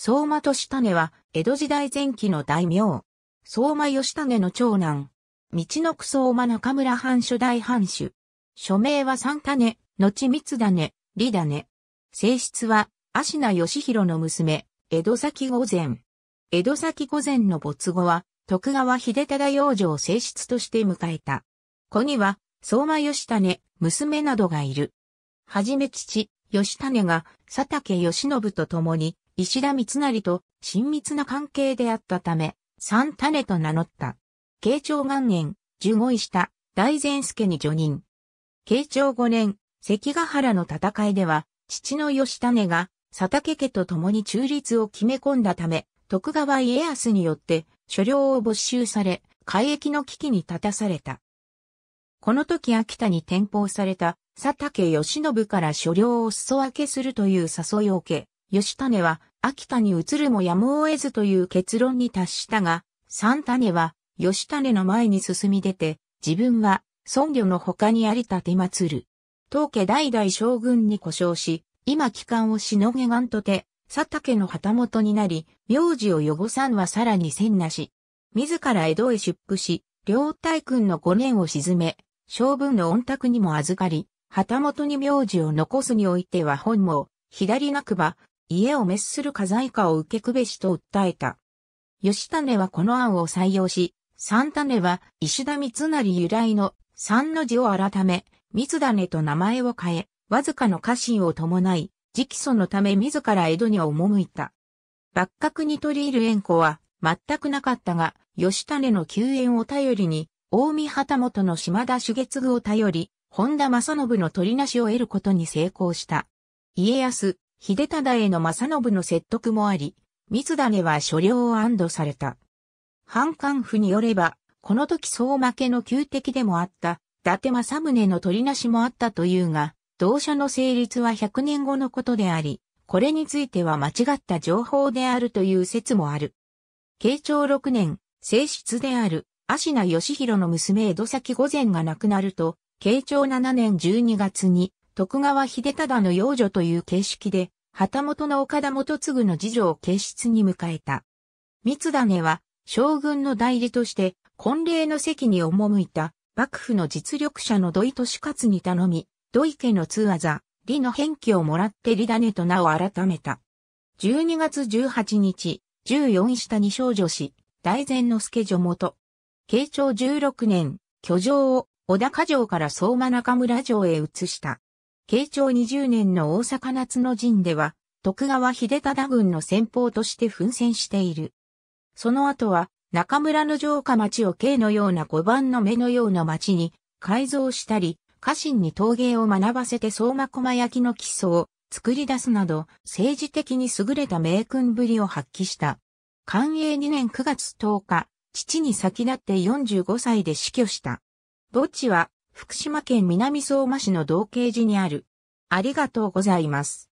相馬義種は、江戸時代前期の大名。相馬義種の長男。道のく相馬中村藩初代藩主。署名は三種、後三種、李種。性質は、芦名義弘の娘、江戸崎御前。江戸崎御前の没後は、徳川秀忠養女を正室として迎えた。子には、相馬義種、娘などがいる。はじめ父、義種が佐竹義信と共に石田三成と親密な関係であったため、三種と名乗った。慶長元年、十五位下、大前助に助任。慶長五年、関ヶ原の戦いでは、父の吉種が佐竹家と共に中立を決め込んだため、徳川家康によって所領を没収され、海域の危機に立たされた。この時秋田に転封された佐竹義信から所領を裾分けするという誘いを受け、吉種は秋田に移るもやむを得ずという結論に達したが、三種は、吉種の前に進み出て、自分は、尊侶の他にありた手祭る。当家代々将軍に故障し、今帰還をしのげがんとて、佐竹の旗本になり、名字を汚さんはさらにせんなし。自ら江戸へ出府し、両大君の五年を沈め、将軍の御宅にも預かり、旗本に名字を残すにおいては本望、左なくば、家を滅する家財化を受けくべしと訴えた。吉種はこの案を採用し、三種は石田三成由来の三の字を改め、三種と名前を変え、わずかの家臣を伴い、直訴のため自ら江戸に赴いた。幕閣に取り入る縁故は全くなかったが、吉種の救援を頼りに、近江旗本の島田主月具を頼り、本田正信の取りなしを得ることに成功した。家康、秀忠への正信の説得もあり、三種は所領を安堵された。反官府によれば、この時総負けの旧敵でもあった、伊達政宗の取りなしもあったというが、同社の成立は100年後のことであり、これについては間違った情報であるという説もある。慶長6年、正室である、芦名義弘の娘江戸崎御前が亡くなると、慶長7年12月に、徳川秀忠の養女という形式で、旗本の岡田元次の次女を決室に迎えた。三種は、将軍の代理として、婚礼の席に赴いた、幕府の実力者の土井利勝に頼み、土井家の通技、李の返記をもらって李種と名を改めた。12月18日、14下に少女し、大前之助女元。慶長16年、居城を小高城から相馬中村城へ移した。慶長20年の大阪夏の陣では、徳川秀忠軍の先鋒として奮戦している。その後は、中村の城下町を慶のような五番の目のような町に改造したり、家臣に陶芸を学ばせて相馬駒焼きの基礎を作り出すなど、政治的に優れた名君ぶりを発揮した。寛永2年9月10日、父に先立って45歳で死去した。墓地は福島県南相馬市の道慶寺にある。ありがとうございます。